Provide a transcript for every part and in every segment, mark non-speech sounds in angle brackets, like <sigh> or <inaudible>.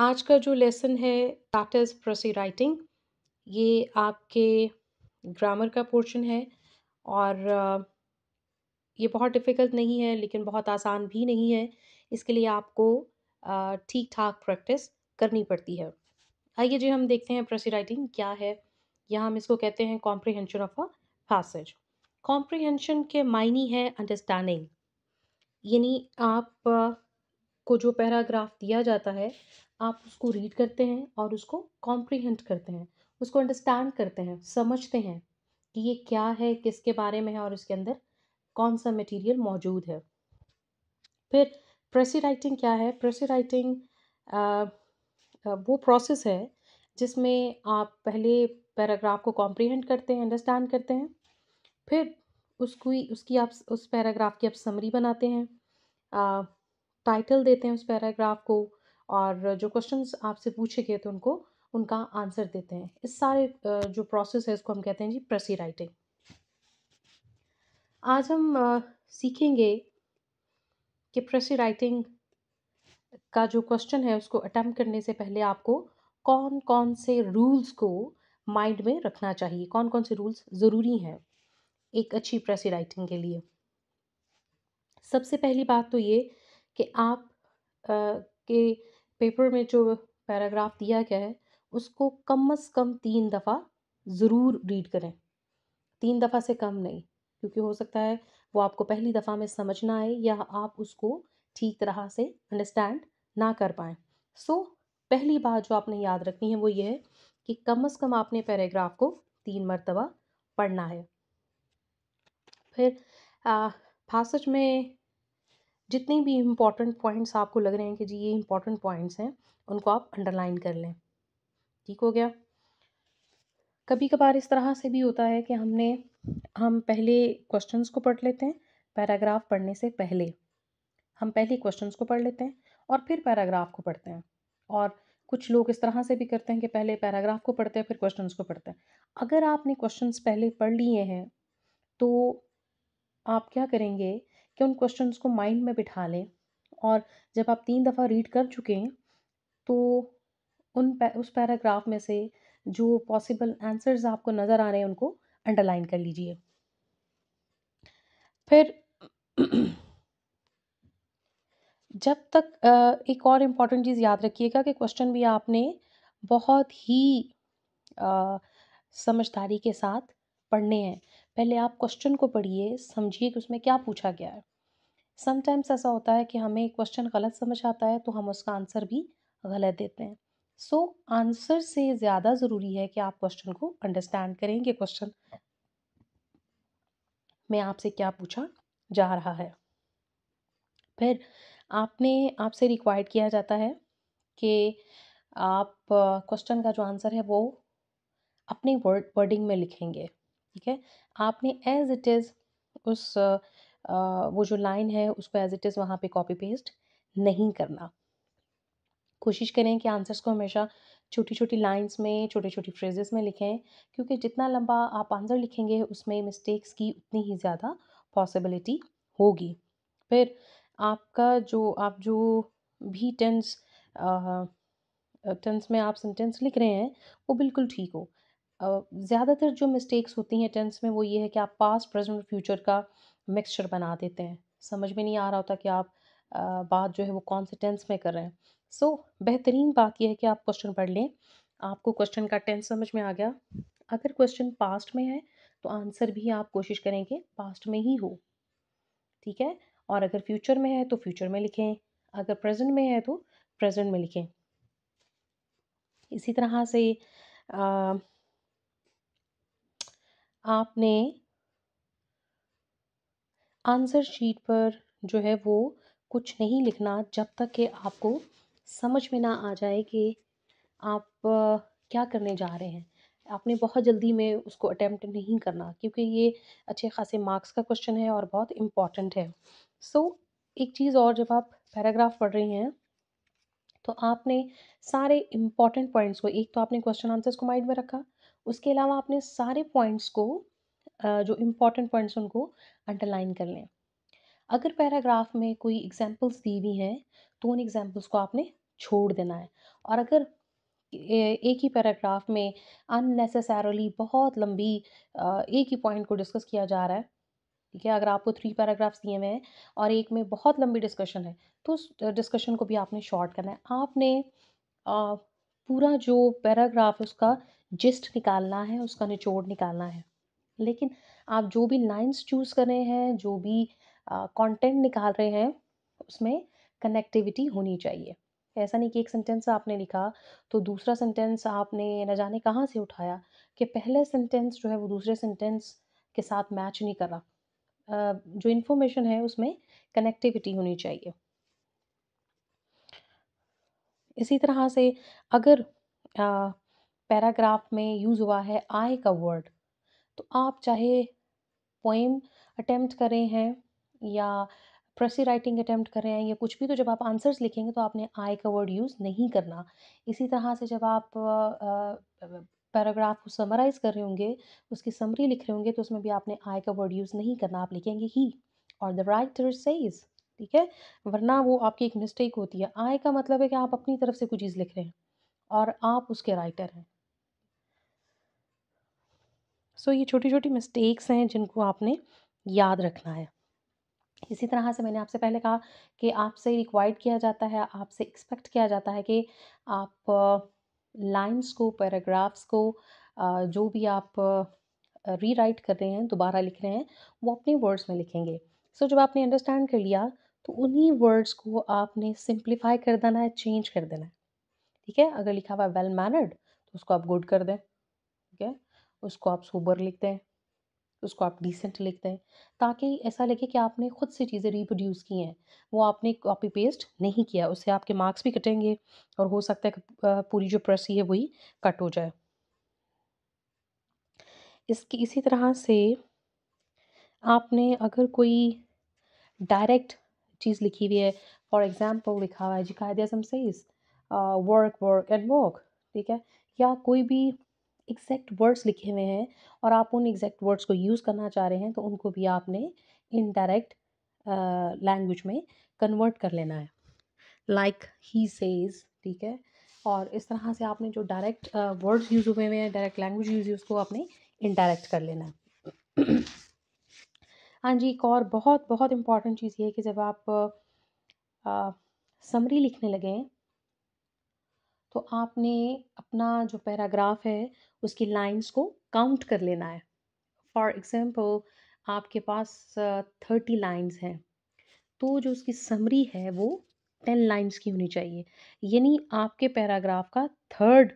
आज का जो लेसन है दैट इज़ प्रोसी राइटिंग ये आपके ग्रामर का पोर्शन है और ये बहुत डिफ़िकल्ट नहीं है लेकिन बहुत आसान भी नहीं है इसके लिए आपको ठीक ठाक प्रैक्टिस करनी पड़ती है आइए जी हम देखते हैं प्रोसी राइटिंग e क्या है यहाँ हम इसको कहते हैं comprehension of a passage comprehension के मायने है अंडरस्टैंडिंग यानी आप को जो पैराग्राफ दिया जाता है आप उसको रीड करते हैं और उसको कॉम्प्रीहेंड करते हैं उसको अंडरस्टैंड करते हैं समझते हैं कि ये क्या है किसके बारे में है और इसके अंदर कौन सा मटेरियल मौजूद है फिर प्रेसी राइटिंग क्या है प्रेसी राइटिंग वो प्रोसेस है जिसमें आप पहले पैराग्राफ को कॉम्प्रीहेंड करते हैं अंडरस्टैंड करते हैं फिर उसको उसकी आप उस पैराग्राफ की आप समरी बनाते हैं टाइटल देते हैं उस पैराग्राफ को और जो क्वेश्चंस आपसे पूछे गए थे तो उनको उनका आंसर देते हैं इस सारे जो प्रोसेस है इसको हम कहते हैं जी प्रेसी राइटिंग आज हम सीखेंगे कि प्रेसी राइटिंग का जो क्वेश्चन है उसको अटैम्प्ट करने से पहले आपको कौन कौन से रूल्स को माइंड में रखना चाहिए कौन कौन से रूल्स ज़रूरी हैं एक अच्छी प्रेसी राइटिंग के लिए सबसे पहली बात तो ये कि आप आ, के पेपर में जो पैराग्राफ दिया गया है उसको कम अज़ कम तीन दफ़ा ज़रूर रीड करें तीन दफ़ा से कम नहीं क्योंकि हो सकता है वो आपको पहली दफ़ा में समझ ना आए या आप उसको ठीक तरह से अंडरस्टैंड ना कर पाए सो so, पहली बात जो आपने याद रखनी है वो ये है कि कम अज़ कम आपने पैराग्राफ को तीन मरतबा पढ़ना है फिर आ, में जितने भी इम्पोर्टेंट पॉइंट्स आपको लग रहे हैं कि जी ये इम्पोर्टेंट पॉइंट्स हैं उनको आप अंडरलाइन कर लें ठीक हो गया कभी कभार इस तरह से भी होता है कि हमने हम पहले क्वेश्चंस को पढ़ लेते हैं पैराग्राफ पढ़ने से पहले हम पहले क्वेश्चंस को पढ़ लेते हैं और फिर पैराग्राफ को पढ़ते हैं और कुछ लोग इस तरह से भी करते हैं कि पहले पैराग्राफ को पढ़ते हैं फिर क्वेश्चंस को पढ़ते हैं अगर आपने क्वेश्चंस पहले पढ़ लिए हैं तो आप क्या करेंगे कि उन क्वेश्चंस को माइंड में बिठा लें और जब आप तीन दफ़ा रीड कर चुके हैं तो उन उस पैराग्राफ में से जो पॉसिबल आंसर्स आपको नज़र आ रहे हैं उनको अंडरलाइन कर लीजिए फिर <clears throat> जब तक एक और इम्पॉर्टेंट चीज़ याद रखिएगा कि क्वेश्चन भी आपने बहुत ही समझदारी के साथ पढ़ने हैं पहले आप क्वेश्चन को पढ़िए समझिए कि उसमें क्या पूछा गया है समटाइम्स ऐसा होता है कि हमें क्वेश्चन गलत समझ आता है तो हम उसका आंसर भी गलत देते हैं सो so, आंसर से ज़्यादा ज़रूरी है कि आप क्वेश्चन को अंडरस्टैंड करें कि क्वेश्चन में आपसे क्या पूछा जा रहा है फिर आपने आपसे रिक्वायर्ड किया जाता है कि आप क्वेश्चन का जो आंसर है वो अपने वर्ड वर्डिंग में लिखेंगे ठीक है आपने एज़ इट इज़ उस वो जो लाइन है उसको एज़ इट इज़ वहाँ पे कॉपी पेस्ट नहीं करना कोशिश करें कि आंसर्स को हमेशा छोटी छोटी लाइंस में छोटे छोटी फ्रेजेस में लिखें क्योंकि जितना लंबा आप आंसर लिखेंगे उसमें मिस्टेक्स की उतनी ही ज़्यादा पॉसिबिलिटी होगी फिर आपका जो आप जो भी टेंस टेंस में आप सेंटेंस लिख रहे हैं वो बिल्कुल ठीक हो ज़्यादातर जो मिस्टेक्स होती हैं टेंस में वो ये है कि आप पास्ट, प्रेज़ेंट, फ्यूचर का मिक्सचर बना देते हैं। समझ में नहीं आ रहा होता कि आप बात जो है वो कौन से टेंस में कर रहे हैं। सो बेहतरीन बात यह है कि आप क्वेश्चन पढ़ लें, आपको क्वेश्चन का टेंस समझ में आ गया। अगर क्वेश्चन पास्ट में है तो आंसर भी आप कोशिश करें कि पास्ट में ही हो। ठीक है? और अगर फ्यूचर में है तो फ्यूचर में लिखें, अगर प्रेज़ेंट में है तो प्रेज़ेंट में लिखें। इसी तरह से आ, आपने आंसर शीट पर जो है वो कुछ नहीं लिखना जब तक कि आपको समझ में ना आ जाए कि आप क्या करने जा रहे हैं आपने बहुत जल्दी में उसको अटैम्प्ट नहीं करना क्योंकि ये अच्छे खासे मार्क्स का क्वेश्चन है और बहुत इम्पॉर्टेंट है सो so, एक चीज़ और जब आप पैराग्राफ पढ़ रही हैं तो आपने सारे इम्पॉर्टेंट पॉइंट्स को एक तो आपने क्वेश्चन आंसर्स को माइंड में रखा उसके अलावा आपने सारे पॉइंट्स को जो इम्पोर्टेंट पॉइंट्स उनको अंडरलाइन कर लें अगर पैराग्राफ में कोई एग्जाम्पल्स दी हुई हैं तो उन एग्जाम्पल्स को आपने छोड़ देना है और अगर एक ही पैराग्राफ में अननेसेसरली बहुत लंबी एक ही पॉइंट को डिस्कस किया जा रहा है ठीक है अगर आपको थ्री पैराग्राफ्स दिए हुए हैं और एक में बहुत लंबी डिस्कशन है तो उस डिस्कशन को भी आपने शॉर्ट करना है आपने पूरा जो पैराग्राफ है उसका जिस्ट निकालना है उसका निचोड़ निकालना है लेकिन आप जो भी लाइंस चूज़ कर रहे हैं जो भी कंटेंट निकाल रहे हैं उसमें कनेक्टिविटी होनी चाहिए ऐसा नहीं कि एक सेंटेंस आपने लिखा तो दूसरा सेंटेंस आपने न जाने कहाँ से उठाया कि पहले सेंटेंस जो है वो दूसरे सेंटेंस के साथ मैच नहीं कर रहा जो इन्फॉर्मेशन है उसमें कनेक्टिविटी होनी चाहिए इसी तरह से अगर पैराग्राफ में यूज़ हुआ है आई का वर्ड तो आप चाहे पोएम अटैम्प्ट करें हैं या प्रेसी राइटिंग अटैम्प्ट कर रहे हैं या कुछ भी तो जब आप आंसर्स लिखेंगे तो आपने आई का वर्ड यूज़ नहीं करना इसी तरह से जब आप पैराग्राफ को समराइज़ कर रहे होंगे उसकी समरी लिख रहे होंगे तो उसमें भी आपने आई का वर्ड यूज़ नहीं करना आप लिखेंगे ही और द राइटर सेज ठीक है वरना वो आपकी एक मिस्टेक होती है आय का मतलब है कि आप अपनी तरफ से कोई चीज़ लिख रहे हैं और आप उसके राइटर हैं सो so, ये छोटी छोटी मिस्टेक्स हैं जिनको आपने याद रखना है इसी तरह से मैंने आपसे पहले कहा कि आपसे रिक्वायर्ड किया जाता है आपसे एक्सपेक्ट किया जाता है कि आप लाइंस को पैराग्राफ्स को जो भी आप रीराइट कर रहे हैं दोबारा लिख रहे हैं वो अपने वर्ड्स में लिखेंगे सो so, जब आपने अंडरस्टैंड कर लिया तो उन्हीं वर्ड्स को आपने सिंप्लीफाई कर देना है चेंज कर देना है ठीक है अगर लिखा हुआ है वेल मैनर्ड तो उसको आप गुड कर दें ठीक है उसको आप सोबर लिख दें उसको आप डिसेंट लिख दें ताकि ऐसा लगे कि आपने खुद से चीज़ें रिप्रोड्यूस की हैं वो आपने कॉपी पेस्ट नहीं किया उससे आपके मार्क्स भी कटेंगे और हो सकता है पूरी जो प्रेस है वही कट हो जाए इसकी इसी तरह से आपने अगर कोई डायरेक्ट चीज़ लिखी हुई है फॉर एग्ज़ाम्पल लिखा हुआ है जी Quaid Azam says work work and work ठीक है या कोई भी एग्जैक्ट वर्ड्स लिखे हुए हैं और आप उन एग्जैक्ट वर्ड्स को यूज़ करना चाह रहे हैं तो उनको भी आपने इनडायरेक्ट लैंग्वेज uh, में कन्वर्ट कर लेना है लाइक ही सेज ठीक है और इस तरह से आपने जो डायरेक्ट वर्ड्स यूज़ हुए हुए हैं डायरेक्ट लैंग्वेज यूज़ उसको आपने इनडायरेक्ट कर लेना है हाँ जी, एक और बहुत-बहुत इम्पॉर्टेंट चीज़ ये है कि जब आप समरी लिखने लगें तो आपने अपना जो पैराग्राफ है, उसकी लाइन्स को काउंट कर लेना है। फॉर एग्ज़ाम्पल आपके पास थर्टी लाइंस लाइन्स हैं, तो जो उसकी समरी है वो टेन लाइन्स की होनी चाहिए। यानी आपके पैराग्राफ का थर्ड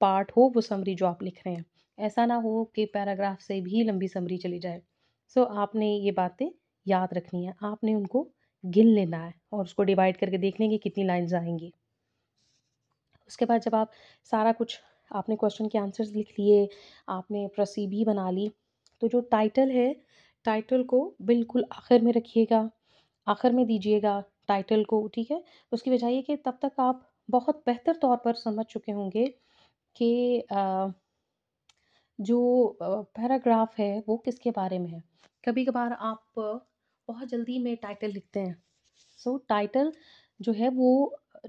पार्ट हो वो समरी जो आप लिख रहे हैं। ऐसा ना हो कि पैराग्राफ से भी लंबी समरी चली जाए। सो आपने ये बातें याद रखनी है आपने उनको गिन लेना है और उसको डिवाइड करके देखने की कितनी लाइन्स आएंगी उसके बाद जब आप सारा कुछ आपने क्वेश्चन के आंसर्स लिख लिए आपने प्रसी भी बना ली तो जो टाइटल है टाइटल को बिल्कुल आखिर में रखिएगा आखिर में दीजिएगा टाइटल को ठीक है उसकी वजह ये कि तब तक आप बहुत बेहतर तौर पर समझ चुके होंगे कि जो पैराग्राफ है वो किसके बारे में है कभी-कभार आप बहुत जल्दी में टाइटल लिखते हैं सो टाइटल जो है वो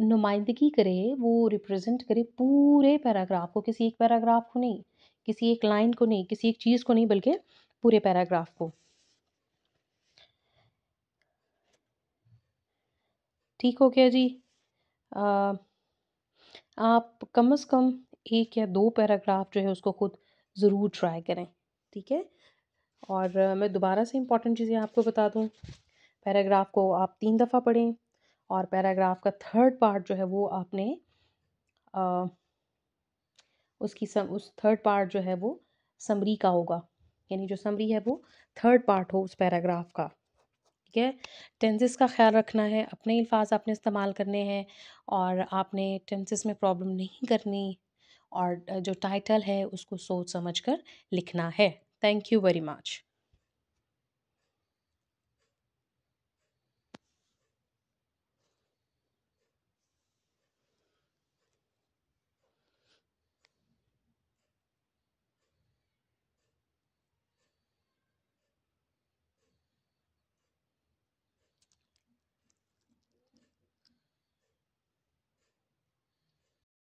नुमाइंदगी करे वो रिप्रेजेंट करे पूरे पैराग्राफ को किसी एक पैराग्राफ को नहीं किसी एक लाइन को नहीं किसी एक चीज़ को नहीं बल्कि पूरे पैराग्राफ को। ठीक हो गया जी। आ, आप कम से कम एक या दो पैराग्राफ जो है उसको खुद ज़रूर ट्राई करें ठीक है और मैं दोबारा से इम्पॉर्टेंट चीज़ें आपको बता दूँ पैराग्राफ को आप तीन दफ़ा पढ़ें और पैराग्राफ का थर्ड पार्ट जो है वो आपने आ, उसकी सम उस थर्ड पार्ट जो है वो समरी का होगा यानी जो समरी है वो थर्ड पार्ट हो उस पैराग्राफ का ठीक है टेंसेस का ख्याल रखना है अपने अल्फाज आपने इस्तेमाल करने हैं और आपने टेंसेस में प्रॉब्लम नहीं करनी और जो टाइटल है उसको सोच समझ कर लिखना है थैंक यू वेरी मच